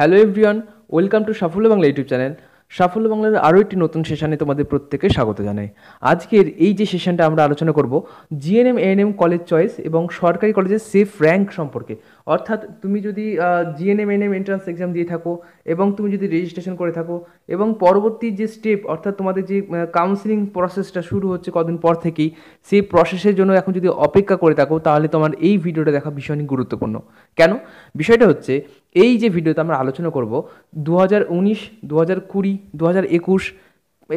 hello everyone welcome to সাফল্য Bangla YouTube channel সাফল্য বাংলার আরও একটি নতুন সেশানে তোমাদের প্রত্যেকে স্বাগত জানাই আজকের এই যে সেশনটা আমরা আলোচনা করব জিএনএম এএনএম কলেজ চয়েস এবং সরকারি কলেজের সেফ র্যাঙ্ক সম্পর্কে অর্থাৎ তুমি যদি জিএনএম এন্ট্রান্স এক্সাম দিয়ে থাকো এবং তুমি যদি রেজিস্ট্রেশন করে থাকো এবং পরবর্তী যে স্টেপ অর্থাৎ তোমাদের যে কাউন্সিলিং প্রসেসটা শুরু হচ্ছে কদিন পর থেকেই সেই প্রসেসের জন্য এখন যদি অপেক্ষা করে থাকো তাহলে তোমার এই ভিডিওটা দেখা ভীষণই গুরুত্বপূর্ণ কেন বিষয়টা হচ্ছে এই যে ভিডিওতে আমরা আলোচনা করব দু হাজার উনিশ দু হাজার কুড়ি দু হাজার একুশ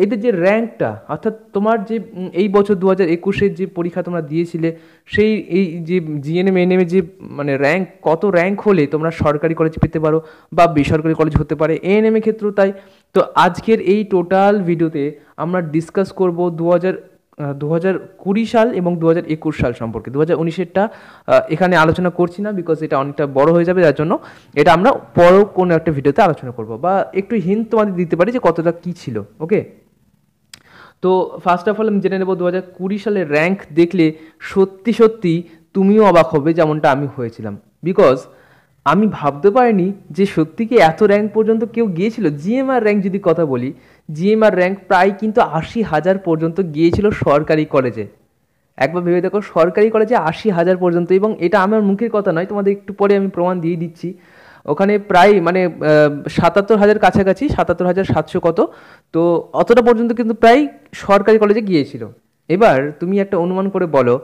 এদের যে র্যাঙ্কটা অর্থাৎ তোমার যে এই বছর দু হাজার একুশের যে পরীক্ষা তোমরা দিয়েছিলে সেই এই যে জিএনএম এনএমে যে মানে র্যাঙ্ক কত র্যাঙ্ক হলে তোমরা সরকারি কলেজ পেতে পারো বা বেসরকারি কলেজ হতে পারে এএনএম এর ক্ষেত্রেও তাই তো আজকের এই টোটাল ভিডিওতে আমরা ডিসকাস করব দু হাজার দু হাজার কুড়ি সাল এবং দু হাজার একুশ সাল সম্পর্কে দু হাজার উনিশেরটা এখানে আলোচনা করছি না বিকজ এটা অনেকটা বড় হয়ে যাবে যার জন্য এটা আমরা পর কোনো একটা ভিডিওতে আলোচনা করব বা একটু হিন্ট তোমাদের দিতে পারি যে কতটা কী ছিল ওকে তো ফার্স্ট অফ অল আমি জেনে নেব দু হাজার কুড়ি সালে র্যাঙ্ক দেখলে সত্যি সত্যি তুমিও অবাক হবে যেমনটা আমি হয়েছিলাম বিকজ আমি ভাবতে পারিনি যে সত্যি কি এত র্যাঙ্ক পর্যন্ত কেউ গিয়েছিল জিএমআর র্যাঙ্ক যদি কথা বলি জিএমআর র্যাঙ্ক প্রায় কিন্তু আশি হাজার পর্যন্ত গিয়েছিল সরকারি কলেজে একবার ভেবে দেখো সরকারি কলেজে আশি হাজার পর্যন্ত এবং এটা আমার মুখের কথা নয় তোমাদের একটু পরে আমি প্রমাণ দিয়ে দিচ্ছি ওখানে প্রায় মানে সাতাত্তর হাজার কাছাকাছি সাতাত্তর হাজার সাতশো কত তো অতটা পর্যন্ত কিন্তু প্রায় সরকারি কলেজে গিয়েছিল এবার তুমি একটা অনুমান করে বলো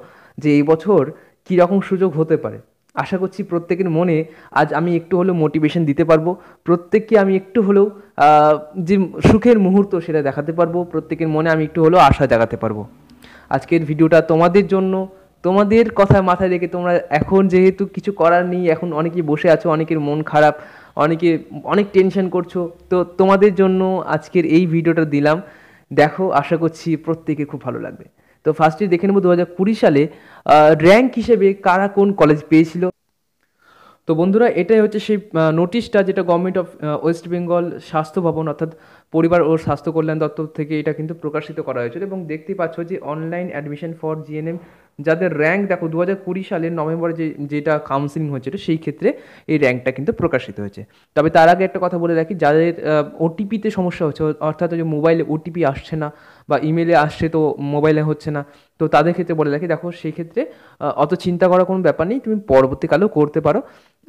যে এই বছর কীরকম সুযোগ হতে পারে আশা করছি প্রত্যেকের মনে আজ আমি একটু হলেও মোটিভেশন দিতে পারবো প্রত্যেককে আমি একটু হলেও যে সুখের মুহূর্ত সেটা দেখাতে পারবো প্রত্যেকের মনে আমি একটু হলেও আশা দেখাতে পারবো আজকের ভিডিওটা তোমাদের জন্য তোমাদের কথা মাথায় রেখে তোমরা এখন যেহেতু কিছু করার নেই এখন অনেকে বসে আছো অনেকের মন খারাপ অনেকে অনেক টেনশন করছো তো তোমাদের জন্য আজকের এই ভিডিওটা দিলাম দেখো আশা করছি প্রত্যেকে খুব ভালো লাগবে তো ফার্স্টে দেখে নেবো দু সালে র্যাঙ্ক হিসেবে কারা কোন কলেজ পেয়েছিল তো বন্ধুরা এটাই হচ্ছে সেই নোটিশটা যেটা গভর্নমেন্ট অফ ওয়েস্ট বেঙ্গল স্বাস্থ্য ভবন অর্থাৎ পরিবার ও স্বাস্থ্য কল্যাণ দপ্তর থেকে এটা কিন্তু প্রকাশিত করা হয়েছিল এবং দেখতে পাচ্ছ যে অনলাইন অ্যাডমিশন ফর জিএনএম যাদের র্যাঙ্ক দেখো দু হাজার কুড়ি সালের নভেম্বরে যে যেটা কাউন্সিলিং হয়েছিল সেই ক্ষেত্রে এই র্যাঙ্কটা কিন্তু প্রকাশিত হয়েছে তবে তার আগে একটা কথা বলে রাখি যাদের ওটিপিতে সমস্যা হচ্ছে অর্থাৎ যে মোবাইলে ওটিপি আসছে না বা ইমেলে আসছে তো মোবাইলে হচ্ছে না তো তাদের ক্ষেত্রে বলে রাখি দেখো সেই ক্ষেত্রে অত চিন্তা করার কোনো ব্যাপার নেই তুমি পরবর্তীকালেও করতে পারো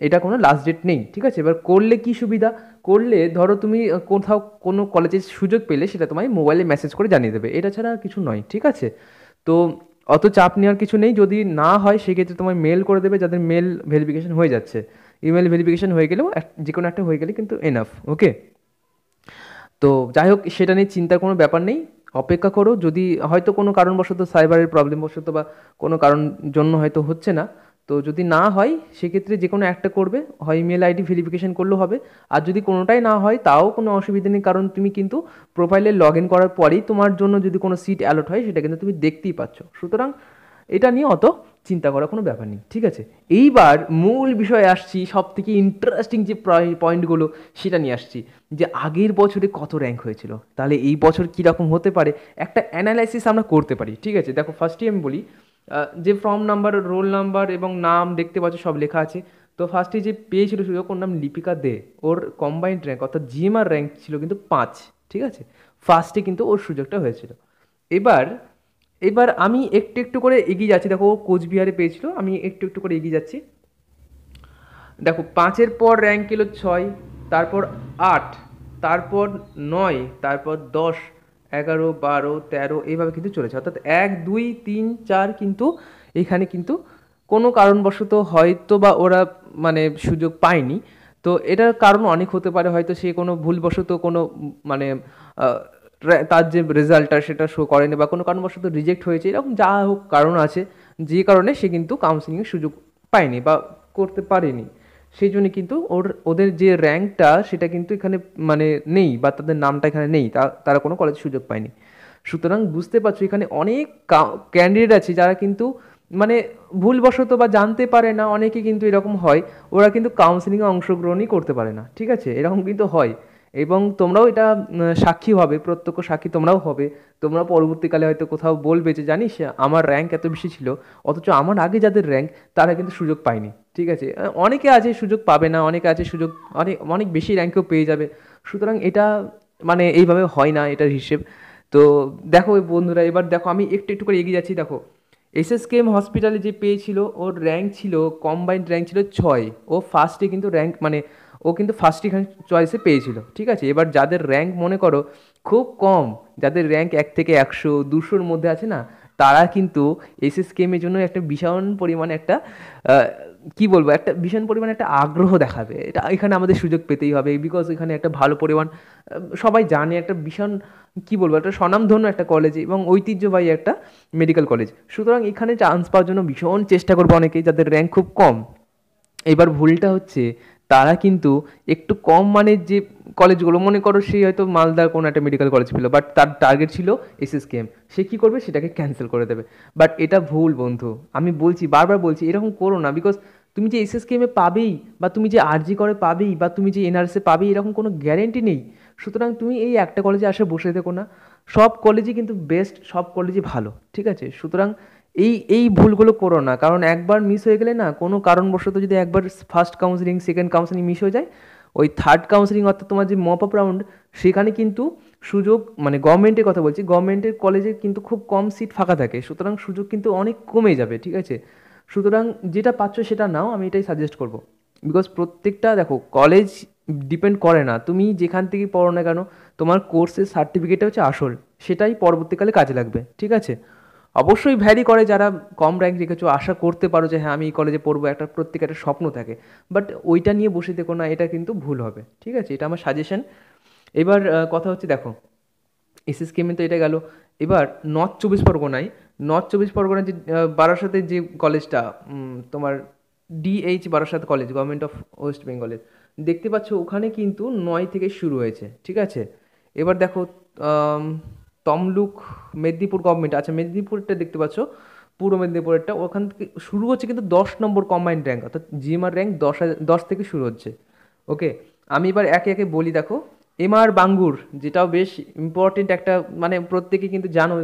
এটা কোনো লাস্ট ডেট নেই ঠিক আছে এবার করলে কি সুবিধা করলে ধরো তুমি কোথাও কোনো কলেজের সুযোগ পেলে সেটা তোমায় মোবাইলে মেসেজ করে জানিয়ে দেবে এটা ছাড়া কিছু নয় ঠিক আছে তো অত চাপ নেওয়ার কিছু নেই যদি না হয় সেক্ষেত্রে তোমায় মেল করে দেবে যাদের মেল ভেরিফিকেশন হয়ে যাচ্ছে ইমেল ভেরিফিকেশন হয়ে গেলেও যে কোনো একটা হয়ে গেলে কিন্তু এনাফ ওকে তো যাই হোক সেটা নিয়ে চিন্তার কোনো ব্যাপার নেই অপেক্ষা করো যদি হয়তো কোনো কারণবশত সাইবারের প্রবলেমবশত বা কোনো কারণ জন্য হয়তো হচ্ছে না তো যদি না হয় সেক্ষেত্রে যে কোনো একটা করবে হয় ইমেল আইডি ভেরিফিকেশান করলেও হবে আর যদি কোনোটাই না হয় তাও কোনো অসুবিধা নেই কারণ তুমি কিন্তু প্রোফাইলে লগ ইন করার পরেই তোমার জন্য যদি কোনো সিট অ্যালট হয় সেটা কিন্তু তুমি দেখতেই পাচ্ছ সুতরাং এটা নিয়ে অত চিন্তা করার কোনো ব্যাপার নেই ঠিক আছে এইবার মূল বিষয়ে আসছি সব থেকে ইন্টারেস্টিং যে পয়েন্টগুলো সেটা নিয়ে আসছি যে আগের বছরে কত র্যাঙ্ক হয়েছিল তাহলে এই বছর কীরকম হতে পারে একটা অ্যানালাইসিস আমরা করতে পারি ঠিক আছে দেখো ফার্স্টে আমি বলি যে ফর্ম নাম্বার রোল নাম্বার এবং নাম দেখতে পাচ্ছ সব লেখা আছে তো ফার্স্টে যে পেয়েছিল সুযোগ ওর নাম লিপিকা দে ওর কম্বাইন্ড র্যাঙ্ক অর্থাৎ জিএমআর র্যাঙ্ক ছিল কিন্তু পাঁচ ঠিক আছে ফার্স্টে কিন্তু ওর সুযোগটা হয়েছিল এবার এবার আমি একটু একটু করে এগিয়ে যাচ্ছি দেখো ও কোচবিহারে পেয়েছিল আমি একটু একটু করে এগিয়ে যাচ্ছি দেখো পাঁচের পর র্যাঙ্ক এলো ছয় তারপর আট তারপর নয় তারপর দশ এগারো বারো তেরো এইভাবে কিন্তু চলেছে অর্থাৎ এক দুই তিন চার কিন্তু এখানে কিন্তু কোনো কারণবশত হয়তো বা ওরা মানে সুযোগ পায়নি তো এটার কারণ অনেক হতে পারে হয়তো সে কোনো ভুলবশত কোনো মানে তার যে রেজাল্টটা সেটা শো করেনি বা কোনো কারণবশত রিজেক্ট হয়েছে এরকম যা হোক কারণ আছে যে কারণে সে কিন্তু কাউন্সিলিংয়ের সুযোগ পায়নি বা করতে পারেনি সেই জন্য কিন্তু ওর ওদের যে র্যাঙ্কটা সেটা কিন্তু এখানে মানে নেই বা তাদের নামটা এখানে নেই তারা কোনো কলেজে সুযোগ পায়নি সুতরাং বুঝতে পারছো এখানে অনেক ক্যান্ডিডেট আছে যারা কিন্তু মানে ভুলবশত বা জানতে পারে না অনেকে কিন্তু এরকম হয় ওরা কিন্তু কাউন্সিলিংয়ে অংশগ্রহণই করতে পারে না ঠিক আছে এরকম কিন্তু হয় এবং তোমরাও এটা সাক্ষী হবে প্রত্যক্ষ সাক্ষী তোমরাও হবে তোমরা পরবর্তীকালে হয়তো কোথাও বলবে যে জানিস আমার র্যাঙ্ক এত বেশি ছিল অথচ আমার আগে যাদের র্যাঙ্ক তারা কিন্তু সুযোগ পায়নি ঠিক আছে অনেকে আছে সুযোগ পাবে না অনেকে আছে সুযোগ অনেক অনেক বেশি র্যাঙ্কেও পেয়ে যাবে সুতরাং এটা মানে এইভাবে হয় না এটার হিসেব তো দেখো বন্ধুরা এবার দেখো আমি একটু একটু করে এগিয়ে যাচ্ছি দেখো এসএস কেম হসপিটালে যে পেয়েছিল ওর র্যাঙ্ক ছিল কম্বাইন্ড র্যাঙ্ক ছিল ছয় ও ফার্স্টে কিন্তু র্যাঙ্ক মানে ও কিন্তু ফার্স্ট এখানে চয়েসে পেয়েছিল ঠিক আছে এবার যাদের র্যাঙ্ক মনে করো খুব কম যাদের র্যাঙ্ক এক থেকে একশো দুশোর মধ্যে আছে না তারা কিন্তু এসএস কেমের জন্য একটা বিশাল পরিমাণে একটা কি বলবো একটা ভীষণ পরিমাণে একটা আগ্রহ দেখাবে এটা এখানে আমাদের সুযোগ পেতেই হবে বিকজ এখানে একটা ভালো পরিমাণ সবাই জানে একটা ভীষণ কি বলবো একটা স্বনামধন্য একটা কলেজ এবং ঐতিহ্যবাহী একটা মেডিকেল কলেজ সুতরাং এখানে চান্স পাওয়ার জন্য ভীষণ চেষ্টা করবো অনেকেই যাদের র্যাঙ্ক খুব কম এবার ভুলটা হচ্ছে তারা কিন্তু একটু কম মানের যে কলেজগুলো মনে করো সে হয়তো মালদার কোনো একটা মেডিকেল কলেজ ছিল বাট তার টার্গেট ছিল এসএসকেএম সে কী করবে সেটাকে ক্যান্সেল করে দেবে বাট এটা ভুল বন্ধু আমি বলছি বারবার বলছি এরকম করো না বিকজ তুমি যে এসএসকেএমে পাবেই বা তুমি যে আরজি করে পাবেই বা তুমি যে এনআরএসে পাবেই এরকম কোনো গ্যারেন্টি নেই সুতরাং তুমি এই একটা কলেজে আসে বসে থেকো না সব কলেজই কিন্তু বেস্ট সব কলেজই ভালো ঠিক আছে সুতরাং এই এই ভুলগুলো করো না কারণ একবার মিস হয়ে গেলে না কোনো কারণবশত যদি একবার first counselling second counselling miss হয়ে যায় ওই থার্ড কাউন্সিলিং অর্থাৎ তোমার যে মপ আপ রাউন্ড সেখানে কিন্তু সুযোগ মানে গভর্নমেন্টের কথা বলছি গভর্নমেন্টের কলেজে কিন্তু খুব কম সিট ফাঁকা থাকে সুতরাং সুযোগ কিন্তু অনেক কমে যাবে ঠিক আছে সুতরাং যেটা পাচ্ছ সেটা নাও আমি এটাই সাজেস্ট করব বিকজ প্রত্যেকটা দেখো কলেজ ডিপেন্ড করে না তুমি যেখান থেকে পড়ো না কেন তোমার কোর্সের সার্টিফিকেটটা হচ্ছে আসল সেটাই পরবর্তীকালে কাজে লাগবে ঠিক আছে অবশ্যই ভ্যারি করে যারা কম র্যাঙ্ক রেখেছো আশা করতে পারো যে হ্যাঁ আমি এই কলেজে পড়বো একটা প্রত্যেক একটা স্বপ্ন থাকে বাট ওইটা নিয়ে বসে দেখো না এটা কিন্তু ভুল হবে ঠিক আছে এটা আমার সাজেশন এবার কথা হচ্ছে দেখো এসএস কেমে তো এটা গেল এবার নর্থ চব্বিশ পরগনায় নর্থ চব্বিশ পরগনায় যে বারাসাতের যে কলেজটা তোমার DH Barasat college government of West বেঙ্গলের দেখতে পাচ্ছ ওখানে কিন্তু নয় থেকে শুরু হয়েছে ঠিক আছে এবার দেখো তমলুক মেদিনীপুর গভর্নমেন্ট আচ্ছা মেদিনীপুরটা দেখতে পাচ্ছ পূর্ব মেদিনীপুরেরটা ওখান থেকে শুরু হচ্ছে কিন্তু দশ নম্বর কম্বাইন্ড র্যাঙ্ক অর্থাৎ জিএমআর র্যাঙ্ক দশ দশ থেকে শুরু হচ্ছে ওকে আমি এবার একে একে বলি দেখো এমআর বাঙ্গুর যেটাও বেশ ইম্পর্টেন্ট একটা মানে প্রত্যেকে কিন্তু জানো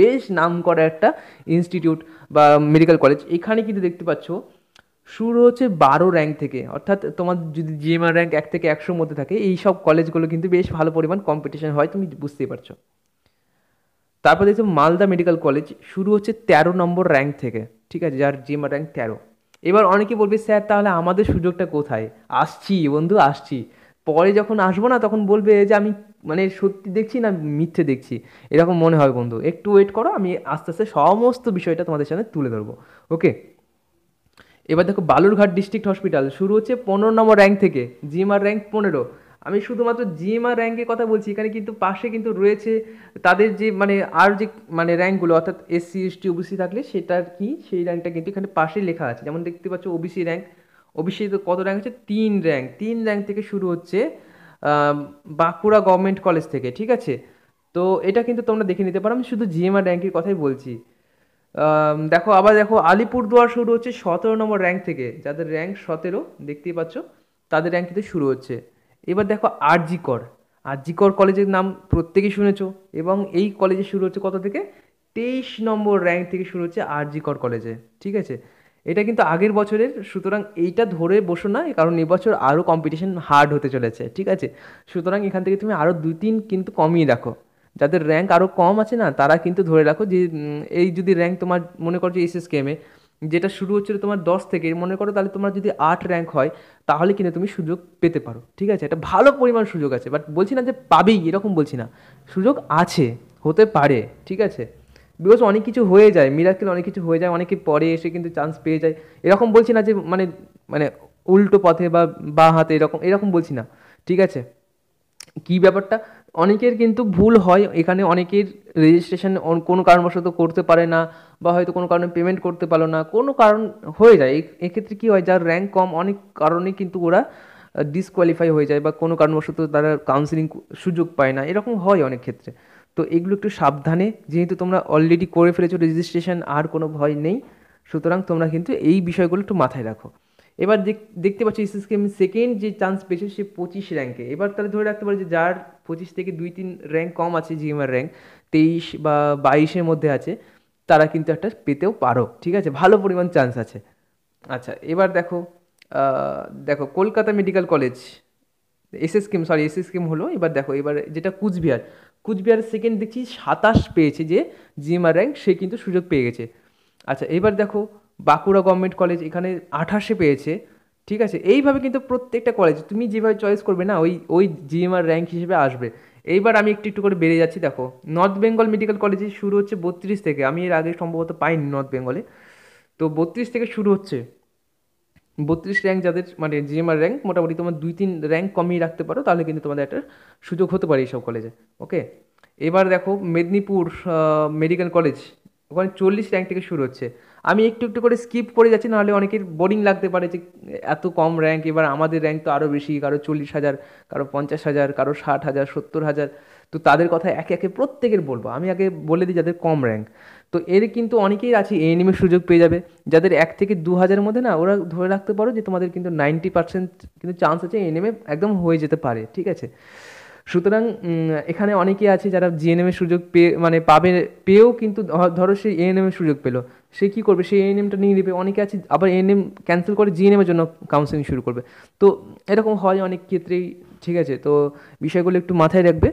বেশ নাম করা একটা ইনস্টিটিউট বা মেডিকেল কলেজ এখানে কিন্তু দেখতে পাচ্ছ শুরু হচ্ছে বারো র্যাঙ্ক থেকে অর্থাৎ তোমার যদি জিএমআর র্যাঙ্ক এক থেকে একশোর মধ্যে থাকে এই সব কলেজগুলো কিন্তু বেশ ভালো পরিমাণ কম্পিটিশন হয় তুমি বুঝতেই পারছো তারপর দেখছি মালদা মেডিকেল কলেজ শুরু হচ্ছে তেরো নম্বর র্যাঙ্ক থেকে ঠিক আছে যার জিম র্যাঙ্ক তেরো এবার অনেকে বলবে স্যার তাহলে আমাদের সুযোগটা কোথায় আসছি বন্ধু আসছি পরে যখন আসবো না তখন বলবে যে আমি মানে সত্যি দেখছি না মিথ্যে দেখছি এরকম মনে হয় বন্ধু একটু ওয়েট করো আমি আস্তে আস্তে সমস্ত বিষয়টা তোমাদের সামনে তুলে ধরবো ওকে এবার দেখো বালুরঘাট ডিস্ট্রিক্ট হসপিটাল শুরু হচ্ছে পনেরো নম্বর র্যাঙ্ক থেকে জিএমআর র্যাঙ্ক পনেরো আমি শুধুমাত্র জিএমআর র্যাঙ্কের কথা বলছি এখানে কিন্তু পাশে কিন্তু রয়েছে তাদের যে মানে আর যে মানে র্যাঙ্কগুলো অর্থাৎ এসসি এসটি ওবিসি থাকলে সেটার কি সেই র্যাঙ্কটা কিন্তু এখানে পাশে লেখা আছে যেমন দেখতে পাচ্ছ ওবিসি র্যাঙ্ক ওবিসি কত র্যাঙ্ক হচ্ছে তিন র্যাঙ্ক তিন র্যাঙ্ক থেকে শুরু হচ্ছে বাঁকুড়া গভর্নমেন্ট কলেজ থেকে ঠিক আছে তো এটা কিন্তু তোমরা দেখে নিতে পারো আমি শুধু জিএমআর র্যাঙ্কের কথাই বলছি দেখো আবার দেখো আলিপুরদুয়ার শুরু হচ্ছে সতেরো নম্বর র্যাঙ্ক থেকে যাদের র্যাঙ্ক সতেরো দেখতেই পাচ্ছ তাদের র্যাঙ্ক কিন্তু শুরু হচ্ছে এবার দেখো আরজি কর আরজি কর কলেজের নাম প্রত্যেকেই শুনেছ এবং এই কলেজে শুরু হচ্ছে কত থেকে তেইশ নম্বর র্যাঙ্ক থেকে শুরু হচ্ছে আরজি কর কলেজে ঠিক আছে এটা কিন্তু আগের বছরের সুতরাং এইটা ধরে বসো না কারণ এবছর আরও কম্পিটিশন হার্ড হতে চলেছে ঠিক আছে সুতরাং এখান থেকে তুমি আরও দুই তিন কিন্তু কমিয়ে রাখো যাদের র্যাঙ্ক আরও কম আছে না তারা কিন্তু ধরে রাখো যে এই যদি র্যাঙ্ক তোমার মনে করছো কেমে যেটা শুরু হচ্ছিল তোমার দশ থেকে মনে করো তাহলে তোমার যদি আট র্যাঙ্ক হয় তাহলে কিন্তু তুমি সুযোগ পেতে পারো ঠিক আছে একটা ভালো পরিমাণ সুযোগ আছে বাট বলছি না যে পাবেই এরকম বলছি না সুযোগ আছে হতে পারে ঠিক আছে বিকজ অনেক কিছু হয়ে যায় মিরাকেল অনেক কিছু হয়ে যায় অনেকে পরে এসে কিন্তু চান্স পেয়ে যায় এরকম বলছি না যে মানে মানে উল্টো পথে বা বা হাতে এরকম এরকম বলছি না ঠিক আছে কী ব্যাপারটা অনেকের কিন্তু ভুল হয় এখানে অনেকের রেজিস্ট্রেশন কোনো কারণবশত করতে পারে না বা হয়তো কোনো কারণে পেমেন্ট করতে পারলো না কোনো কারণ হয়ে যায় এক্ষেত্রে কী হয় যার র্যাঙ্ক কম অনেক কারণে কিন্তু ওরা ডিসকোয়ালিফাই হয়ে যায় বা কোনো কারণবশত তারা কাউন্সিলিং সুযোগ পায় না এরকম হয় অনেক ক্ষেত্রে তো এগুলো একটু সাবধানে যেহেতু তোমরা অলরেডি করে ফেলেছো রেজিস্ট্রেশন আর কোনো ভয় নেই সুতরাং তোমরা কিন্তু এই বিষয়গুলো একটু মাথায় রাখো এবার দেখতে পাচ্ছি এসএসকে কেম সেকেন্ড যে চান্স পেয়েছে সে পঁচিশ র্যাঙ্কে এবার তাহলে ধরে রাখতে পারে যে যার পঁচিশ থেকে দুই তিন র্যাঙ্ক কম আছে জিএমআর র্যাঙ্ক তেইশ বা বাইশের মধ্যে আছে তারা কিন্তু একটা পেতেও পারো ঠিক আছে ভালো পরিমাণ চান্স আছে আচ্ছা এবার দেখো দেখো Kolkata medical college SSKM sorry SSKM হলো এবার দেখো এবার যেটা কুচবিহার কুচবিহার সেকেন্ড দেখছি সাতাশ পেয়েছে যে জিএমআর র্যাঙ্ক সে কিন্তু সুযোগ পেয়ে গেছে আচ্ছা এবার দেখো বাঁকুড়া গভর্নমেন্ট কলেজ এখানে আঠাশে পেয়েছে ঠিক আছে এইভাবে কিন্তু প্রত্যেকটা কলেজ তুমি যেভাবে চয়েস করবে না ওই ওই জিএমআর র্যাঙ্ক হিসেবে আসবে এইবার আমি একটু একটু করে বেড়ে যাচ্ছি দেখো নর্থ বেঙ্গল মেডিকেল কলেজে শুরু হচ্ছে বত্রিশ থেকে আমি এর আগে সম্ভবত পাইনি নর্থ বেঙ্গলে তো বত্রিশ থেকে শুরু হচ্ছে বত্রিশ র্যাঙ্ক যাদের মানে জিএমআর র্যাঙ্ক মোটামুটি তোমার দুই তিন র্যাঙ্ক কমিয়ে রাখতে পারো তাহলে কিন্তু তোমাদের একটা সুযোগ হতে পারে এইসব কলেজে ওকে এবার দেখো মেদিনীপুর মেডিকেল কলেজ ওখানে চল্লিশ র্যাঙ্ক থেকে শুরু হচ্ছে আমি একটু একটু করে স্কিপ করে যাচ্ছি নাহলে অনেকের বোরিং লাগতে পারে যে এত কম র্যাঙ্ক এবার আমাদের র্যাঙ্ক তো আরও বেশি কারো চল্লিশ হাজার কারো পঞ্চাশ হাজার কারো ষাট হাজার সত্তর হাজার তো তাদের কথা একে একে প্রত্যেকের বলবো আমি আগে বলে দিই যাদের কম র্যাঙ্ক তো এর কিন্তু অনেকেই আছে এএনএমের সুযোগ পেয়ে যাবে যাদের এক থেকে দু হাজারের মধ্যে না ওরা ধরে রাখতে পারো যে তোমাদের কিন্তু নাইনটি পার্সেন্ট কিন্তু চান্স আছে এই একদম হয়ে যেতে পারে ঠিক আছে সুতরাং এখানে অনেকেই আছে যারা জিএনএমের সুযোগ পেয়ে মানে পাবে পেয়েও কিন্তু ধরো সেই এএনএমের সুযোগ পেলো সে কী করবে সে এমটা নিয়ে নেবে অনেকে আছে আবার এম ক্যান্সেল করে জিএনএমের জন্য কাউন্সেলিং শুরু করবে তো এরকম হয় অনেক ক্ষেত্রেই ঠিক আছে তো বিষয়গুলো একটু মাথায় রাখবে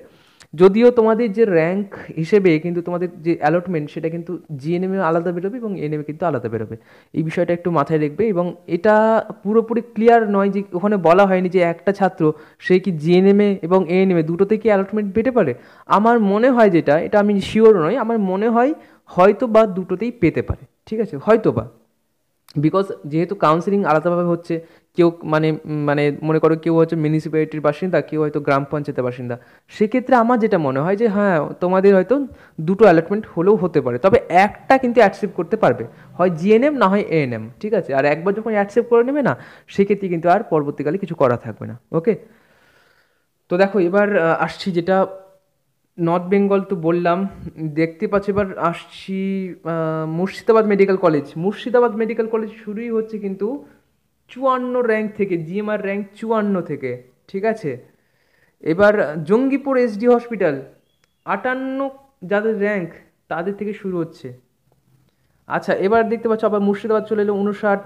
যদিও তোমাদের যে র্যাঙ্ক হিসেবে কিন্তু তোমাদের যে অ্যালটমেন্ট সেটা কিন্তু জিএনএমে আলাদা বেরোবে এবং এনএমে কিন্তু আলাদা বেরোবে এই বিষয়টা একটু মাথায় রাখবে এবং এটা পুরোপুরি ক্লিয়ার নয় যে ওখানে বলা হয়নি যে একটা ছাত্র সে কি জিএনএমে এবং এএনএমে দুটোতে কি অ্যালটমেন্ট পেতে পারে আমার মনে হয় যেটা এটা আমি শিওর নয় আমার মনে হয় হয়তো বা দুটোতেই পেতে পারে ঠিক আছে হয়তো বা বিকজ যেহেতু কাউন্সিলিং আলাদাভাবে হচ্ছে কেউ মানে মানে মনে করো কেউ হচ্ছে মিউনিসিপ্যালিটির বাসিন্দা কেউ হয়তো গ্রাম পঞ্চায়েতের বাসিন্দা সেক্ষেত্রে আমার যেটা মনে হয় যে হ্যাঁ তোমাদের হয়তো দুটো অ্যালটমেন্ট হলেও হতে পারে তবে একটা কিন্তু অ্যাকসেপ্ট করতে পারবে হয় জিএনএম না হয় এএনএম ঠিক আছে আর একবার যখন অ্যাকসেপ্ট করে নেবে না সেক্ষেত্রে কিন্তু আর পরবর্তীকালে কিছু করা থাকবে না ওকে তো দেখো এবার আসছি যেটা নর্থ বেঙ্গল তো বললাম দেখতে পাচ্ছি এবার আসছি Murshidabad medical college Murshidabad medical college শুরুই হচ্ছে কিন্তু চুয়ান্ন র্যাঙ্ক থেকে জিএমআর র্যাঙ্ক চুয়ান্ন থেকে ঠিক আছে এবার জঙ্গিপুর এসডি হসপিটাল আটান্ন যাদের র্যাঙ্ক তাদের থেকে শুরু হচ্ছে আচ্ছা এবার দেখতে পাচ্ছ আবার মুর্শিদাবাদ চলে এলো উনষাট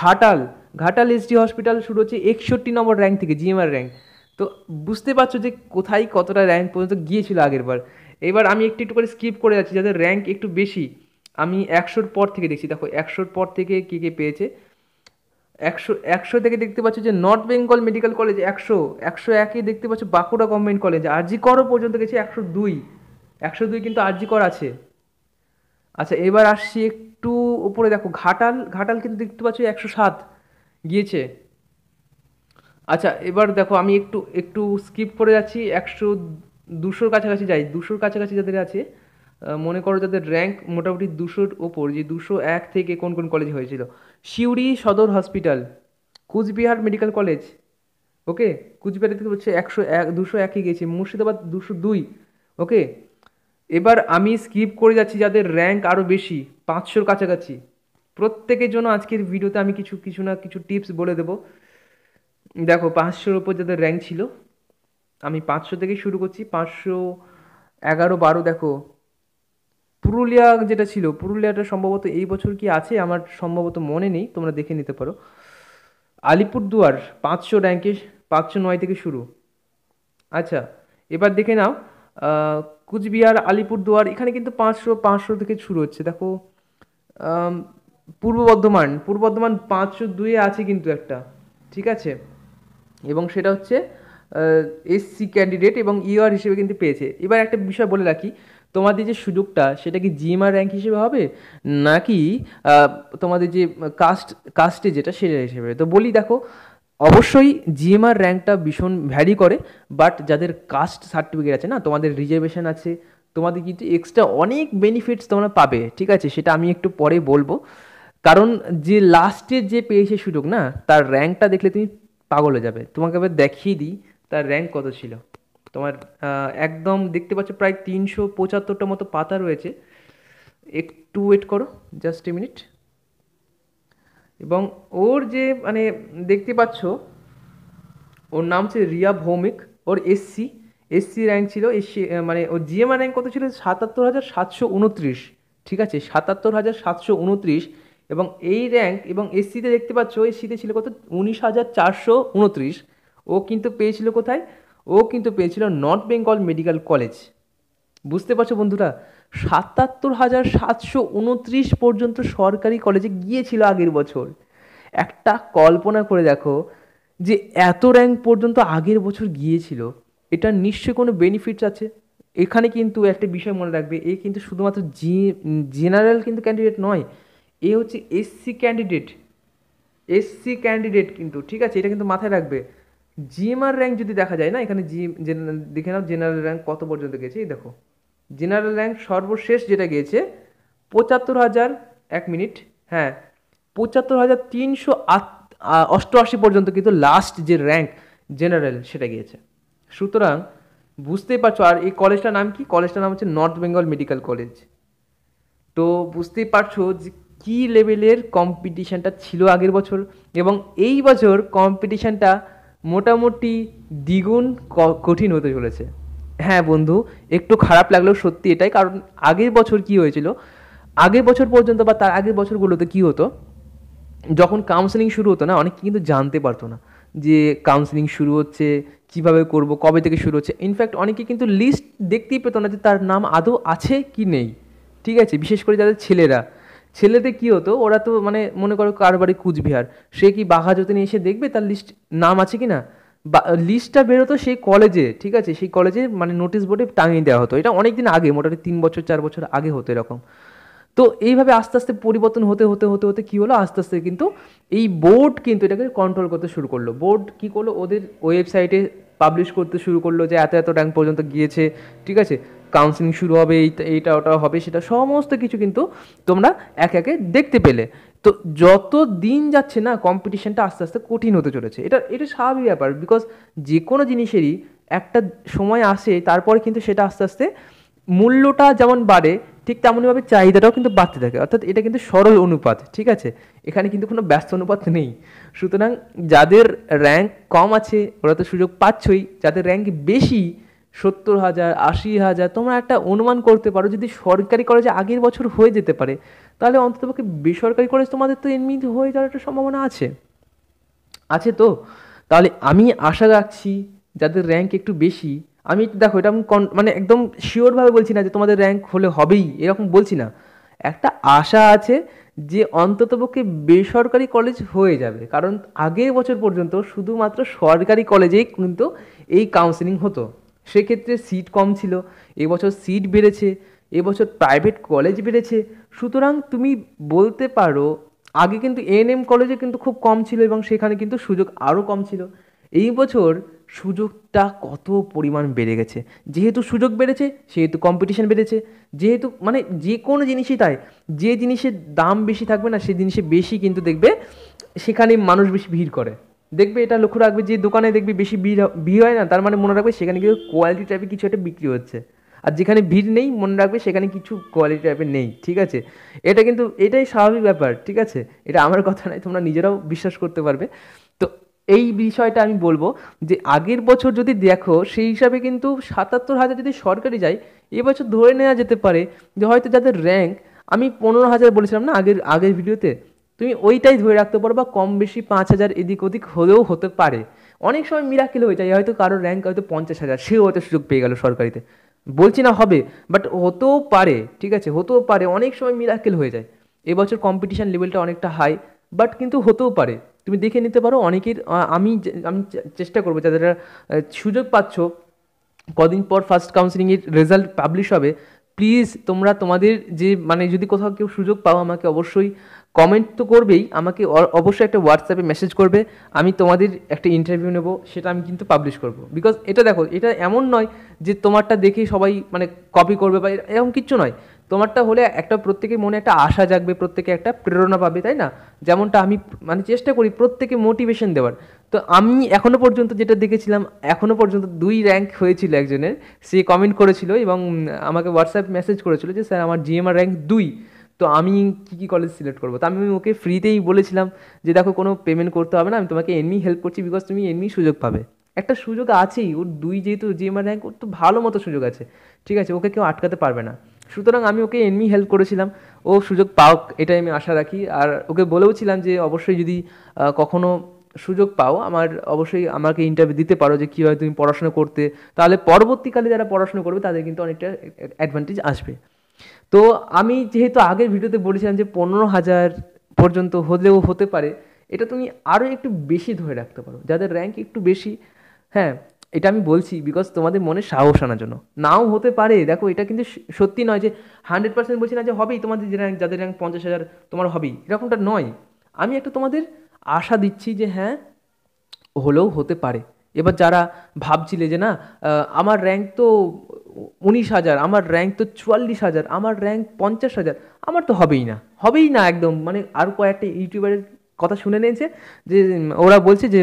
ঘাটাল ঘাটাল এসডি হসপিটাল শুরু হচ্ছে একষট্টি নম্বর র্যাঙ্ক থেকে জিএমআর র্যাঙ্ক তো বুঝতে পারছো যে কোথায় কতটা র্যাঙ্ক পর্যন্ত গিয়েছিল আগেরবার এবার আমি একটু একটু করে স্কিপ করে যাচ্ছি যাদের র্যাঙ্ক একটু বেশি আমি একশোর পর থেকে দেখছি দেখো একশোর পর থেকে কে কে পেয়েছে একশো একশো থেকে দেখতে পাচ্ছ যে নর্থ বেঙ্গল মেডিকেল কলেজ একশো একশো একে দেখতে পাচ্ছ বাঁকুড়া গভর্নমেন্ট কলেজ আরজি করও পর্যন্ত গেছে একশো দুই একশো দুই কিন্তু আরজি কর আছে আচ্ছা এবার আসছি একটু উপরে দেখো ঘাটাল ঘাটাল কিন্তু দেখতে পাচ্ছ একশো সাত গিয়েছে আচ্ছা এবার দেখো আমি একটু একটু স্কিপ করে যাচ্ছি একশো দুশোর কাছাকাছি যাই দুশোর কাছাকাছি যাদের আছে মনে করো যাদের র্যাঙ্ক মোটামুটি দুশোর ওপর যে দুশো এক থেকে কোন কোন কলেজ হয়েছিল Suri Sadar hospital Cooch Behar medical college okay কুচবিহারের থেকে হচ্ছে একশো এক দুশো একই গেছে মুর্শিদাবাদ দুশো দুই ওকে এবার আমি স্কিপ করে যাচ্ছি যাদের র্যাঙ্ক আরও বেশি পাঁচশোর কাছাকাছি প্রত্যেকের জন্য আজকের ভিডিওতে আমি কিছু কিছু না কিছু টিপস বলে দেবো দেখো পাঁচশোর ওপর যাদের র্যাঙ্ক ছিল আমি পাঁচশো থেকে শুরু করছি পাঁচশো এগারো বারো দেখো পুরুলিয়া যেটা ছিল পুরুলিয়াটা সম্ভবত এই বছর কি আছে আমার সম্ভবত মনে নেই তোমরা দেখে নিতে পারো আলিপুরদুয়ার পাঁচশো র্যাঙ্কে পাঁচশো নয় থেকে শুরু আচ্ছা এবার দেখে নাও কুচবিহার আলিপুরদুয়ার এখানে কিন্তু পাঁচশো পাঁচশো থেকে শুরু হচ্ছে দেখো পূর্ব বর্ধমান পূর্ব বর্ধমান পাঁচশো দুয়ে আছে কিন্তু একটা ঠিক আছে এবং সেটা হচ্ছে এসসি ক্যান্ডিডেট এবং ইউআর e হিসেবে কিন্তু পেয়েছে এবার একটা বিষয় বলে রাখি তোমাদের যে সুযোগটা সেটা কি জিএমআর র্যাঙ্ক হিসেবে হবে নাকি তোমাদের যে কাস্ট কাস্টে যেটা সেটা হিসেবে তো বলি দেখো অবশ্যই জিএমআর র্যাঙ্কটা ভীষণ ভ্যারি করে বাট যাদের কাস্ট সার্টিফিকেট আছে না তোমাদের রিজার্ভেশন আছে তোমাদের কিন্তু এক্সট্রা অনেক বেনিফিটস তোমরা পাবে ঠিক আছে সেটা আমি একটু পরে বলবো কারণ যে লাস্টে যে পেয়েছে সুযোগ না তার র্যাঙ্কটা দেখলে তুমি পাগল হয়ে যাবে তোমাকে এবার দেখিয়ে দিই তার র্যাঙ্ক কত ছিল তোমার একদম দেখতে পাচ্ছ প্রায় তিনশো পঁচাত্তরটা মতো পাতা রয়েছে একটু ওয়েট করো জাস্ট এ মিনিট এবং ওর যে মানে দেখতে পাচ্ছ ওর নাম হচ্ছে রিয়া ভৌমিক ওর এসসি এসসি র্যাঙ্ক ছিল এসসি মানে ওর জিএমআর র্যাঙ্ক কত ছিল সাতাত্তর হাজার সাতশো উনত্রিশ ঠিক আছে সাতাত্তর হাজার সাতশো উনত্রিশ এবং এই র্যাঙ্ক এবং সিতে দেখতে পাচ্ছ সিতে ছিল কত উনিশ হাজার চারশো উনত্রিশ ও কিন্তু পেয়েছিল কোথায় ও কিন্তু পেয়েছিল নর্থ বেঙ্গল মেডিকেল কলেজ বুঝতে পারছো বন্ধুরা সাতাত্তর হাজার সাতশো উনত্রিশ পর্যন্ত সরকারি কলেজে গিয়েছিল আগের বছর একটা কল্পনা করে দেখো যে এত র্যাঙ্ক পর্যন্ত আগের বছর গিয়েছিল এটা নিশ্চয়ই কোনো বেনিফিটস আছে এখানে কিন্তু একটা বিষয় মনে রাখবে এ কিন্তু শুধুমাত্র জেনারেল কিন্তু ক্যান্ডিডেট নয় এ হচ্ছে এসসি ক্যান্ডিডেট এসসি ক্যান্ডিডেট কিন্তু ঠিক আছে এটা কিন্তু মাথায় রাখবে জিএমআর র্যাঙ্ক যদি দেখা যায় না এখানে জি দেখে নাও জেনারেল র্যাঙ্ক কত পর্যন্ত গেছে এই দেখো জেনারেল র্যাঙ্ক সর্বশেষ যেটা গিয়েছে পঁচাত্তর হাজার এক মিনিট হ্যাঁ পঁচাত্তর হাজার তিনশো অষ্টআশি পর্যন্ত কিন্তু লাস্ট যে র্যাঙ্ক জেনারেল সেটা গিয়েছে সুতরাং বুঝতেই পারছো আর এই কলেজটার নাম কি কলেজটার নাম হচ্ছে নর্থ বেঙ্গল মেডিকেল কলেজ তো বুঝতেই পারছো যে কি লেভেলের কম্পিটিশানটা ছিল আগের বছর এবং এই বছর কম্পিটিশানটা মোটামুটি দ্বিগুণ কঠিন হতে চলেছে হ্যাঁ বন্ধু একটু খারাপ লাগলেও সত্যি এটাই কারণ আগের বছর কি হয়েছিল আগের বছর পর্যন্ত বা তার আগের বছরগুলোতে কি হতো যখন কাউন্সেলিং শুরু হতো না অনেকে কিন্তু জানতে পারতো না যে কাউন্সেলিং শুরু হচ্ছে কীভাবে করব কবে থেকে শুরু হচ্ছে ইনফ্যাক্ট অনেকে কিন্তু লিস্ট দেখতেই পেতো না যে তার নাম আদৌ আছে কি নেই ঠিক আছে বিশেষ করে যাদের ছেলেরা ছেলেতে কি হতো ওরা তো মানে মনে করো কার বাড়ি কুচবিহার সে কি বাঘাযতীনে এসে দেখবে তার লিস্ট নাম আছে কি না লিস্টটা বেরোতো সেই কলেজে ঠিক আছে সেই কলেজে মানে নোটিশ বোর্ডে টাঙিয়ে দেওয়া হতো এটা অনেক দিন আগে মোটামুটি তিন বছর চার বছর আগে হতো এরকম তো এইভাবে আস্তে আস্তে পরিবর্তন হতে হতে হতে হতে কী হলো আস্তে আস্তে কিন্তু এই বোর্ড কিন্তু এটাকে কন্ট্রোল করতে শুরু করলো বোর্ড কি করলো ওদের ওয়েবসাইটে পাবলিশ করতে শুরু করলো যে এত এত র্যাঙ্ক পর্যন্ত গিয়েছে ঠিক আছে কাউন্সিলিং শুরু হবে এইটা ওটা হবে সেটা সমস্ত কিছু কিন্তু তোমরা এক একে দেখতে পেলে তো যত দিন যাচ্ছে না কম্পিটিশনটা আস্তে আস্তে কঠিন হতে চলেছে এটা এটা স্বাভাবিক ব্যাপার বিকজ যে কোনো জিনিসেরই একটা সময় আসে তারপরে কিন্তু সেটা আস্তে আস্তে মূল্যটা যেমন বাড়ে ঠিক তেমনইভাবে চাহিদাটাও কিন্তু বাড়তে থাকে অর্থাৎ এটা কিন্তু সরল অনুপাত ঠিক আছে এখানে কিন্তু কোনো ব্যস্ত অনুপাত নেই সুতরাং যাদের র্যাঙ্ক কম আছে ওরা তো সুযোগ পাচ্ছই যাদের র্যাঙ্ক বেশি সত্তর হাজার আশি হাজার তোমরা একটা অনুমান করতে পারো যদি সরকারি কলেজে আগের বছর হয়ে যেতে পারে তাহলে অন্ততপক্ষে বেসরকারি কলেজ তোমাদের তো এমনি হয়ে যাওয়ার একটা সম্ভাবনা আছে আছে তো তাহলে আমি আশা রাখছি যাদের র্যাঙ্ক একটু বেশি আমি দেখো এটা আমি মানে একদম শিওরভাবে বলছি না যে তোমাদের র্যাঙ্ক হলে হবেই এরকম বলছি না একটা আশা আছে যে অন্ততপক্ষে বেসরকারি কলেজ হয়ে যাবে কারণ আগের বছর পর্যন্ত শুধুমাত্র সরকারি কলেজেই কিন্তু এই কাউন্সেলিং হতো সেক্ষেত্রে সিট কম ছিল এবছর সিট বেড়েছে এবছর প্রাইভেট কলেজ বেড়েছে সুতরাং তুমি বলতে পারো আগে কিন্তু এএনএম কলেজে কিন্তু খুব কম ছিল এবং সেখানে কিন্তু সুযোগ আরও কম ছিল এই বছর সুযোগটা কত পরিমাণ বেড়ে গেছে যেহেতু সুযোগ বেড়েছে সেহেতু কম্পিটিশান বেড়েছে যেহেতু মানে যে কোনো জিনিসই তাই যে জিনিসের দাম বেশি থাকবে না সেই জিনিসে বেশি কিন্তু দেখবে সেখানে মানুষ বেশি ভিড় করে দেখবে এটা লক্ষ্য রাখবে যে দোকানে দেখবি বেশি ভিড় ভিড় হয় না তার মানে মনে রাখবে সেখানে কিন্তু কোয়ালিটি টাইপের কিছু একটা বিক্রি হচ্ছে আর যেখানে ভিড় নেই মনে রাখবে সেখানে কিছু কোয়ালিটি টাইপের নেই ঠিক আছে এটা কিন্তু এটাই স্বাভাবিক ব্যাপার ঠিক আছে এটা আমার কথা নয় তোমরা নিজেরাও বিশ্বাস করতে পারবে তো এই বিষয়টা আমি বলবো যে আগের বছর যদি দেখো সেই হিসাবে কিন্তু সাতাত্তর হাজার যদি সরকারি যায় এবছর ধরে নেওয়া যেতে পারে যে হয়তো যাদের র্যাঙ্ক আমি পনেরো হাজার বলেছিলাম না আগের আগের ভিডিওতে তুমি ওইটাই ধরে রাখতে পারো বা কম বেশি পাঁচ হাজার এদিক ওদিক হলেও হতে পারে অনেক সময় মিরাকিল হয়ে যায় হয়তো কারোর র্যাঙ্ক হয়তো পঞ্চাশ হাজার সেও হয়তো সুযোগ পেয়ে গেল সরকারিতে বলছি না হবে বাট হতেও পারে ঠিক আছে হতেও পারে অনেক সময় মিরাকেল হয়ে যায় এবছর কম্পিটিশান লেভেলটা অনেকটা হাই বাট কিন্তু হতেও পারে তুমি দেখে নিতে পারো অনেকের আমি আমি চেষ্টা করবো যাদের সুযোগ পাচ্ছ কদিন পর ফার্স্ট কাউন্সিলিংয়ের রেজাল্ট পাবলিশ হবে প্লিজ তোমরা তোমাদের যে মানে যদি কোথাও কেউ সুযোগ পাও আমাকে অবশ্যই কমেন্ট তো করবেই আমাকে অবশ্যই একটা হোয়াটসঅ্যাপে মেসেজ করবে আমি তোমাদের একটা ইন্টারভিউ নেব সেটা আমি কিন্তু পাবলিশ করব বিকজ এটা দেখো এটা এমন নয় যে তোমারটা দেখেই সবাই মানে কপি করবে বা এরকম কিচ্ছু নয় তোমারটা হলে একটা প্রত্যেকের মনে একটা আশা জাগবে প্রত্যেকে একটা প্রেরণা পাবে তাই না যেমনটা আমি মানে চেষ্টা করি প্রত্যেকে মোটিভেশন দেওয়ার তো আমি এখনো পর্যন্ত যেটা দেখেছিলাম এখনো পর্যন্ত দুই র্যাঙ্ক হয়েছিল একজনের সে কমেন্ট করেছিল এবং আমাকে হোয়াটসঅ্যাপ মেসেজ করেছিল যে স্যার আমার জিএমআর র্যাঙ্ক দুই তো আমি কী কী কলেজ সিলেক্ট করবো তো আমি ওকে ফ্রিতেই বলেছিলাম যে দেখো কোনো পেমেন্ট করতে হবে না আমি তোমাকে এমনি হেল্প করছি বিকজ তুমি এমনি সুযোগ পাবে একটা সুযোগ আছেই ওর দুই যেহেতু জিএমআর র্যাঙ্ক ওর তো ভালো মতো সুযোগ আছে ঠিক আছে ওকে কেউ আটকাতে পারবে না সুতরাং আমি ওকে এমনি হেল্প করেছিলাম ও সুযোগ পাওক এটাই আমি আশা রাখি আর ওকে বলেওছিলাম যে অবশ্যই যদি কখনো সুযোগ পাও আমার অবশ্যই আমাকে ইন্টারভিউ দিতে পারো যে কীভাবে তুমি পড়াশোনা করতে তাহলে পরবর্তীকালে যারা পড়াশোনা করবে তাদের কিন্তু অনেকটা অ্যাডভান্টেজ আসবে তো আমি যেহেতু আগের ভিডিওতে বলেছিলাম যে পনেরো হাজার পর্যন্ত হলেও হতে পারে এটা তুমি আরও একটু বেশি ধরে রাখতে পারো যাদের র্যাঙ্ক একটু বেশি হ্যাঁ এটা আমি বলছি বিকজ তোমাদের মনে সাহস আনার জন্য নাও হতে পারে দেখো এটা কিন্তু সত্যি নয় যে হান্ড্রেড পার্সেন্ট বলছি না যে হবেই তোমাদের যে র্যাঙ্ক যাদের র্যাঙ্ক পঞ্চাশ হাজার তোমার হবেই এরকমটা নয় আমি একটা তোমাদের আশা দিচ্ছি যে হ্যাঁ হলেও হতে পারে এবার যারা ভাবছিলে যে না আমার র্যাঙ্ক তো উনিশ হাজার আমার র্যাঙ্ক তো চুয়াল্লিশ হাজার আমার র্যাঙ্ক পঞ্চাশ হাজার আমার তো হবেই না হবেই না একদম মানে আর কয়েকটা ইউটিউবারের কথা শুনে নিয়েছে যে ওরা বলছে যে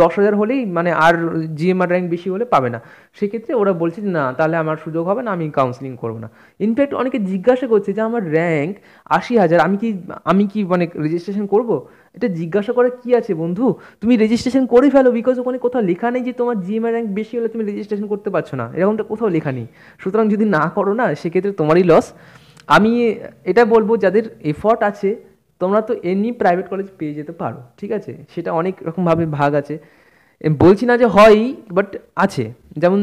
দশ হাজার হলেই মানে আর জিএমআর র্যাঙ্ক বেশি হলে পাবে না সেক্ষেত্রে ওরা বলছে যে না তাহলে আমার সুযোগ হবে না আমি কাউন্সিলিং করবো না ইনফ্যাক্ট অনেকে জিজ্ঞাসা করছে যে আমার র্যাঙ্ক আশি হাজার আমি কি আমি কি মানে রেজিস্ট্রেশন করব এটা জিজ্ঞাসা করা কি আছে বন্ধু তুমি রেজিস্ট্রেশন করে ফেলো বিকজ ওখানে কোথাও লেখা নেই যে তোমার জিএমআর র্যাঙ্ক বেশি হলে তুমি রেজিস্ট্রেশন করতে পারছো না এরকমটা কোথাও লেখা নেই সুতরাং যদি না করো না সেক্ষেত্রে তোমারই লস আমি এটা বলবো যাদের এফর্ট আছে তোমরা তো এমনি প্রাইভেট কলেজ পেয়ে যেতে পারো ঠিক আছে সেটা অনেক রকমভাবে ভাগ আছে বলছি না যে হয় বাট আছে যেমন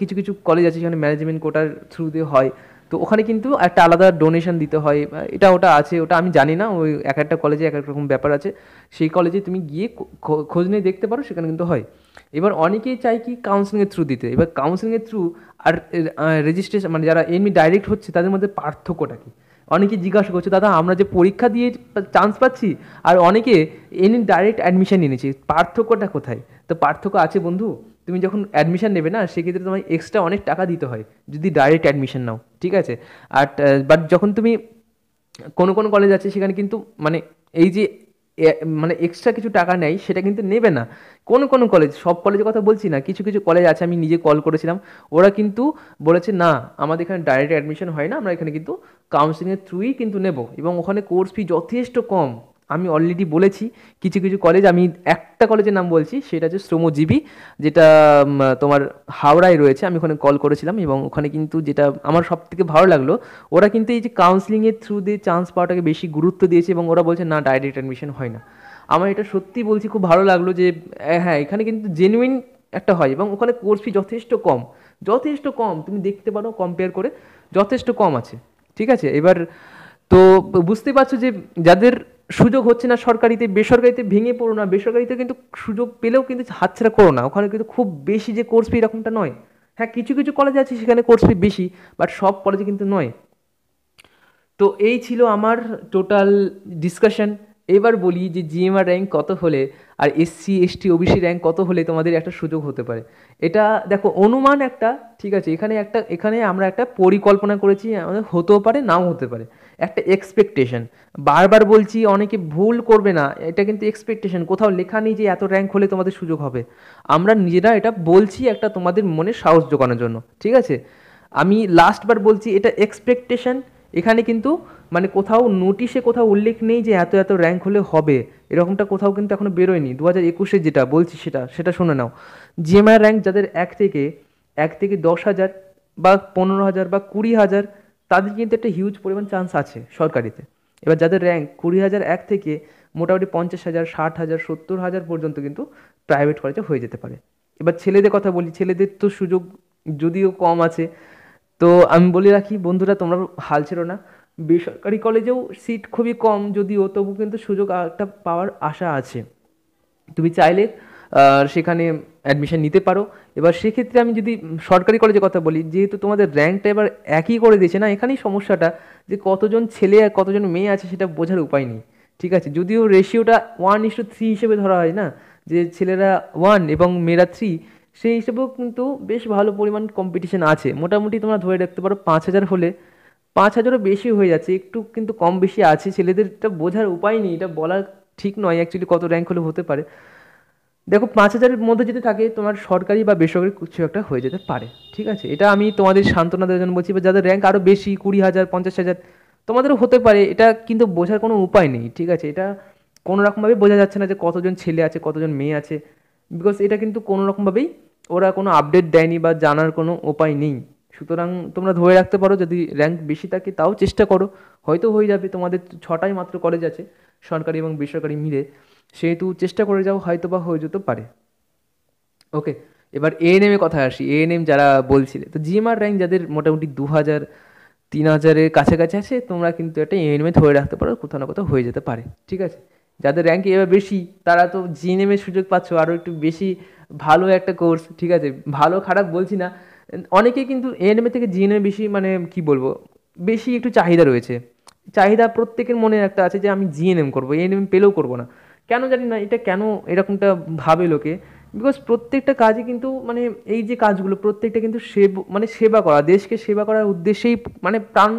কিছু কিছু কলেজ আছে সেখানে ম্যানেজমেন্ট কোটার থ্রু দিয়ে হয় তো ওখানে কিন্তু একটা আলাদা ডোনেশন দিতে হয় এটা ওটা আছে ওটা আমি জানি না ওই এক একটা কলেজে এক এক রকম ব্যাপার আছে সেই কলেজে তুমি গিয়ে খোঁজ নিয়ে দেখতে পারো সেখানে কিন্তু হয় এবার অনেকেই চাই কি কাউন্সিলিংয়ের থ্রু দিতে এবার কাউন্সিলিংয়ের থ্রু আর রেজিস্ট্রেশন মানে যারা এমনি ডাইরেক্ট হচ্ছে তাদের মধ্যে পার্থক্যটা কী অনেকে জিজ্ঞাসা করছে দাদা আমরা যে পরীক্ষা দিয়ে চান্স পাচ্ছি আর অনেকে এনে ডাইরেক্ট অ্যাডমিশান নিয়েছে পার্থক্যটা কোথায় তো পার্থক্য আছে বন্ধু তুমি যখন অ্যাডমিশান নেবে না সেক্ষেত্রে তোমায় এক্সট্রা অনেক টাকা দিতে হয় যদি ডাইরেক্ট অ্যাডমিশান নাও ঠিক আছে আর বাট যখন তুমি কোনো কোনো কলেজ আছে সেখানে কিন্তু মানে এই যে মানে এক্সট্রা কিছু টাকা নেয় সেটা কিন্তু নেবে না কোন কোন কলেজ সব কলেজের কথা বলছি না কিছু কিছু কলেজ আছে আমি নিজে কল করেছিলাম ওরা কিন্তু বলেছে না আমাদের এখানে ডাইরেক্ট অ্যাডমিশন হয় না আমরা এখানে কিন্তু কাউন্সিলিংয়ের থ্রুই কিন্তু নেব এবং ওখানে কোর্স ফি যথেষ্ট কম আমি অলরেডি বলেছি কিছু কিছু কলেজ আমি একটা কলেজের নাম বলছি সেটা হচ্ছে শ্রমজীবী যেটা তোমার হাওড়ায় রয়েছে আমি ওখানে কল করেছিলাম এবং ওখানে কিন্তু যেটা আমার সব থেকে ভালো লাগলো ওরা কিন্তু এই যে কাউন্সিলিংয়ের থ্রু দিয়ে চান্স পাওয়াটাকে বেশি গুরুত্ব দিয়েছে এবং ওরা বলছে না ডাইরেক্ট অ্যাডমিশন হয় না আমার এটা সত্যি বলছি খুব ভালো লাগলো যে হ্যাঁ এখানে কিন্তু জেনুইন একটা হয় এবং ওখানে কোর্স ফি যথেষ্ট কম যথেষ্ট কম তুমি দেখতে পারো কম্পেয়ার করে যথেষ্ট কম আছে ঠিক আছে এবার তো বুঝতে পারছো যে যাদের সুযোগ হচ্ছে না সরকারিতে বেসরকারিতে ভেঙে পড়ো না বেসরকারিতে কিন্তু সুযোগ পেলেও কিন্তু হাতছাড়া করো না ওখানে কিন্তু খুব বেশি যে কোর্স ফি এরকমটা নয় হ্যাঁ কিছু কিছু কলেজ আছে সেখানে কোর্স ফি বেশি বাট সব কলেজে কিন্তু নয় তো এই ছিল আমার টোটাল ডিসকাশন এবার বলি যে জিএমআর র্যাঙ্ক কত হলে আর এসসি এসটি ওবিসি র্যাঙ্ক কত হলে তোমাদের একটা সুযোগ হতে পারে এটা দেখো অনুমান একটা ঠিক আছে এখানে একটা এখানে আমরা একটা পরিকল্পনা করেছি আমাদের হতেও পারে নাও হতে পারে একটা এক্সপেকটেশন বারবার বলছি অনেকে ভুল করবে না এটা কিন্তু এক্সপেকটেশন কোথাও লেখা নেই যে এত র্যাঙ্ক হলে তোমাদের সুযোগ হবে আমরা নিজেরা এটা বলছি একটা তোমাদের মনে সাহস জোগানোর জন্য ঠিক আছে আমি লাস্টবার বলছি এটা এক্সপেকটেশন এখানে কিন্তু মানে কোথাও নোটিশে কোথাও উল্লেখ নেই যে এত এত র্যাঙ্ক হলে হবে এরকমটা কোথাও কিন্তু এখনও বেরোয়নি দু হাজার একুশে যেটা বলছি সেটা সেটা শুনে নাও জিএমআই র্যাঙ্ক যাদের এক থেকে এক থেকে দশ হাজার বা পনেরো হাজার বা কুড়ি হাজার তাদের কিন্তু একটা হিউজ পরিমাণ চান্স আছে সরকারিতে এবার যাদের র্যাঙ্ক কুড়ি হাজার এক থেকে মোটামুটি পঞ্চাশ হাজার ষাট হাজার সত্তর হাজার পর্যন্ত কিন্তু প্রাইভেট কলেজে হয়ে যেতে পারে এবার ছেলেদের কথা বলি ছেলেদের তো সুযোগ যদিও কম আছে তো আমি বলে রাখি বন্ধুরা তোমরা হাল ছিল না বেসরকারি কলেজেও সিট খুবই কম যদিও তবু কিন্তু সুযোগ একটা পাওয়ার আশা আছে তুমি চাইলে সেখানে অ্যাডমিশান নিতে পারো এবার সেক্ষেত্রে আমি যদি সরকারি কলেজের কথা বলি যেহেতু তোমাদের র্যাঙ্কটা এবার একই করে দিয়েছে না এখানেই সমস্যাটা যে কতজন ছেলে আর কতজন মেয়ে আছে সেটা বোঝার উপায় নেই ঠিক আছে যদিও রেশিওটা ওয়ান ইস টু থ্রি হিসেবে ধরা হয় না যে ছেলেরা ওয়ান এবং মেয়েরা থ্রি সেই হিসেবেও কিন্তু বেশ ভালো পরিমাণ কম্পিটিশান আছে মোটামুটি তোমরা ধরে রাখতে পারো পাঁচ হাজার হলে পাঁচ হাজারও বেশি হয়ে যাচ্ছে একটু কিন্তু কম বেশি আছে ছেলেদের এটা বোঝার উপায় নেই এটা বলা ঠিক নয় অ্যাকচুয়ালি কত র্যাঙ্ক হলে হতে পারে দেখো পাঁচ হাজারের মধ্যে যদি থাকে তোমার সরকারি বা বেসরকারি কিছু একটা হয়ে যেতে পারে ঠিক আছে এটা আমি তোমাদের সান্ত্বনা দেওয়ার জন্য বলছি বা যাদের র্যাঙ্ক আরও বেশি কুড়ি হাজার পঞ্চাশ হাজার তোমাদেরও হতে পারে এটা কিন্তু বোঝার কোনো উপায় নেই ঠিক আছে এটা কোনো রকমভাবে বোঝা যাচ্ছে না যে কতজন ছেলে আছে কতজন মেয়ে আছে বিকজ এটা কিন্তু কোনো রকমভাবেই ওরা কোনো আপডেট দেয়নি বা জানার কোনো উপায় নেই সুতরাং তোমরা ধরে রাখতে পারো যদি র্যাঙ্ক বেশি থাকে তাও চেষ্টা করো হয়তো হয়ে যাবে তোমাদের ছটাই মাত্র কলেজ আছে সরকারি এবং বেসরকারি মিলে সেহেতু চেষ্টা করে যাও হয়তো বা হয়ে যেতে পারে ওকে এবার এ কথা আসি এএনএম যারা বলছিলে তো জিএমআর র্যাঙ্ক যাদের মোটামুটি দু হাজার তিন হাজারের কাছাকাছি আছে তোমরা কিন্তু একটা এ ধরে রাখতে পারো কোথাও না কোথাও হয়ে যেতে পারে ঠিক আছে যাদের র্যাঙ্ক এবার বেশি তারা তো এর সুযোগ পাচ্ছ আরও একটু বেশি ভালো একটা কোর্স ঠিক আছে ভালো খারাপ বলছি না অনেকে কিন্তু এ থেকে এ বেশি মানে কি বলবো বেশি একটু চাহিদা রয়েছে চাহিদা প্রত্যেকের মনে একটা আছে যে আমি জিএনএম করবো এএনএম পেলেও করবো না কেন জানি না এটা কেন এরকমটা ভাবে লোকে বিকজ প্রত্যেকটা কাজে কিন্তু মানে এই যে কাজগুলো প্রত্যেকটা কিন্তু সেব মানে সেবা করা দেশকে সেবা করার উদ্দেশ্যেই মানে প্রাণ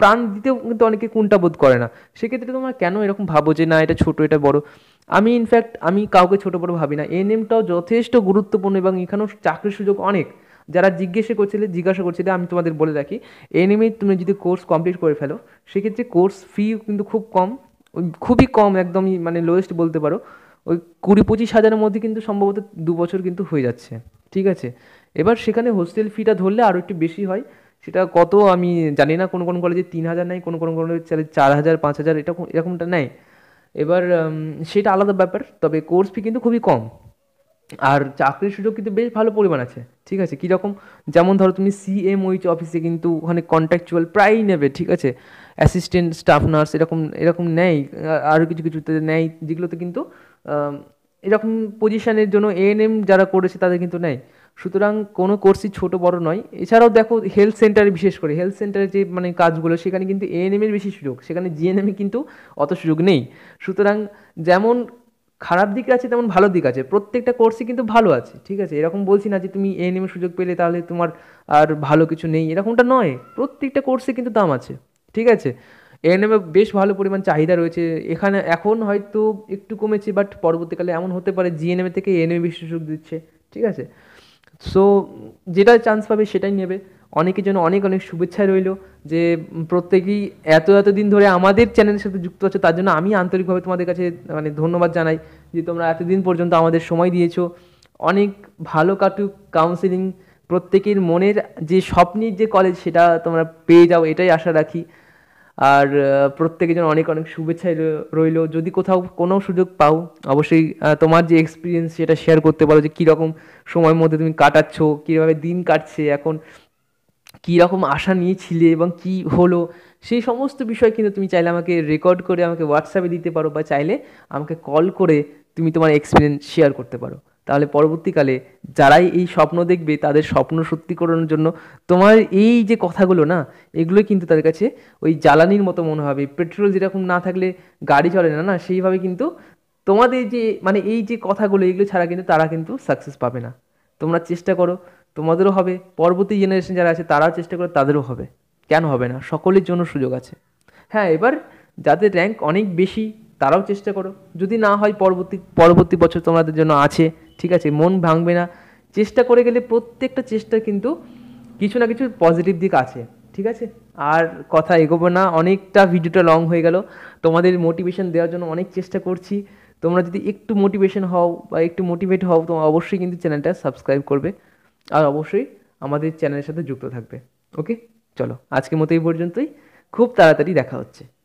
প্রাণ দিতেও কিন্তু অনেকে কোনটা বোধ করে না সেক্ষেত্রে তোমার কেন এরকম ভাবো যে না এটা ছোট এটা বড় আমি ইনফ্যাক্ট আমি কাউকে ছোট বড় ভাবি না এন এমটাও যথেষ্ট গুরুত্বপূর্ণ এবং এখানেও চাকরির সুযোগ অনেক যারা জিজ্ঞেসে করছিলে জিজ্ঞাসা করছিলে আমি তোমাদের বলে রাখি এন এমে তুমি যদি কোর্স কমপ্লিট করে ফেলো সেক্ষেত্রে কোর্স ফি কিন্তু খুব কম ওই খুবই কম একদমই মানে লোয়েস্ট বলতে পারো ওই কুড়ি পঁচিশ হাজারের মধ্যে কিন্তু সম্ভবত দু বছর কিন্তু হয়ে যাচ্ছে ঠিক আছে এবার সেখানে হোস্টেল ফিটা ধরলে আরও একটু বেশি হয় সেটা কত আমি জানি না কোন কোন কলেজে তিন হাজার নেয় কোনো কোনো কলেজে চার হাজার পাঁচ হাজার এটা এরকমটা নেয় এবার সেটা আলাদা ব্যাপার তবে কোর্স ফি কিন্তু খুবই কম আর চাকরির সুযোগ কিন্তু বেশ ভালো পরিমাণ আছে ঠিক আছে কীরকম যেমন ধরো তুমি সিএমওইচ অফিসে কিন্তু ওখানে কন্ট্রাকচুয়াল প্রায়ই নেবে ঠিক আছে অ্যাসিস্ট্যান্ট স্টাফ নার্স এরকম এরকম নেয় আরও কিছু কিছু নেয় যেগুলোতে কিন্তু এরকম পজিশানের জন্য এএনএম যারা করেছে তাদের কিন্তু নেয় সুতরাং কোনো কোর্সই ছোট বড় নয় এছাড়াও দেখো হেলথ সেন্টারে বিশেষ করে হেলথ সেন্টারে যে মানে কাজগুলো সেখানে কিন্তু এএনএমের বেশি সুযোগ সেখানে জিএনএমে কিন্তু অত সুযোগ নেই সুতরাং যেমন খারাপ দিক আছে তেমন ভালো দিক আছে প্রত্যেকটা কোর্সই কিন্তু ভালো আছে ঠিক আছে এরকম বলছি না যে তুমি এএনএমের সুযোগ পেলে তাহলে তোমার আর ভালো কিছু নেই এরকমটা নয় প্রত্যেকটা কোর্সে কিন্তু দাম আছে ঠিক আছে এএনএমে বেশ ভালো পরিমাণ চাহিদা রয়েছে এখানে এখন হয়তো একটু কমেছে বাট পরবর্তীকালে এমন হতে পারে জিএনএমএ থেকে এএনএমএ বেশি সুযোগ দিচ্ছে ঠিক আছে সো যেটা চান্স পাবে সেটাই নেবে অনেকের জন্য অনেক অনেক শুভেচ্ছা রইল যে প্রত্যেকেই এত এত দিন ধরে আমাদের চ্যানেলের সাথে যুক্ত আছে তার জন্য আমি আন্তরিকভাবে তোমাদের কাছে মানে ধন্যবাদ জানাই যে তোমরা এতদিন পর্যন্ত আমাদের সময় দিয়েছো অনেক ভালো কাটুক কাউন্সিলিং প্রত্যেকের মনের যে স্বপ্নের যে কলেজ সেটা তোমরা পেয়ে যাও এটাই আশা রাখি আর প্রত্যেকে যেন অনেক অনেক শুভেচ্ছা রইল যদি কোথাও কোনো সুযোগ পাও অবশ্যই তোমার যে এক্সপিরিয়েন্স সেটা শেয়ার করতে পারো যে কীরকম সময়ের মধ্যে তুমি কাটাচ্ছ কীভাবে দিন কাটছে এখন কীরকম আশা নিয়েছিলে এবং কি হলো সেই সমস্ত বিষয় কিন্তু তুমি চাইলে আমাকে রেকর্ড করে আমাকে হোয়াটসঅ্যাপে দিতে পারো বা চাইলে আমাকে কল করে তুমি তোমার এক্সপিরিয়েন্স শেয়ার করতে পারো তাহলে পরবর্তীকালে যারাই এই স্বপ্ন দেখবে তাদের স্বপ্ন সত্যি করানোর জন্য তোমার এই যে কথাগুলো না এগুলো কিন্তু তাদের কাছে ওই জ্বালানির মতো মনে হবে পেট্রোল যেরকম না থাকলে গাড়ি চলে না না সেইভাবে কিন্তু তোমাদের যে মানে এই যে কথাগুলো এগুলো ছাড়া কিন্তু তারা কিন্তু সাকসেস পাবে না তোমরা চেষ্টা করো তোমাদেরও হবে পরবর্তী জেনারেশন যারা আছে তারাও চেষ্টা করে তাদেরও হবে কেন হবে না সকলের জন্য সুযোগ আছে হ্যাঁ এবার যাদের র্যাঙ্ক অনেক বেশি তারাও চেষ্টা করো যদি না হয় পরবর্তী পরবর্তী বছর তোমাদের জন্য আছে ঠিক আছে মন ভাঙবে না চেষ্টা করে গেলে প্রত্যেকটা চেষ্টা কিন্তু কিছু না কিছু পজিটিভ দিক আছে ঠিক আছে আর কথা এগোবো না অনেকটা ভিডিওটা লং হয়ে গেল তোমাদের মোটিভেশন দেওয়ার জন্য অনেক চেষ্টা করছি তোমরা যদি একটু মোটিভেশন হও বা একটু মোটিভেট হও তো অবশ্যই কিন্তু চ্যানেলটা সাবস্ক্রাইব করবে আর অবশ্যই আমাদের চ্যানেলের সাথে যুক্ত থাকবে ওকে চলো আজকের মতো এই পর্যন্তই খুব তাড়াতাড়ি দেখা হচ্ছে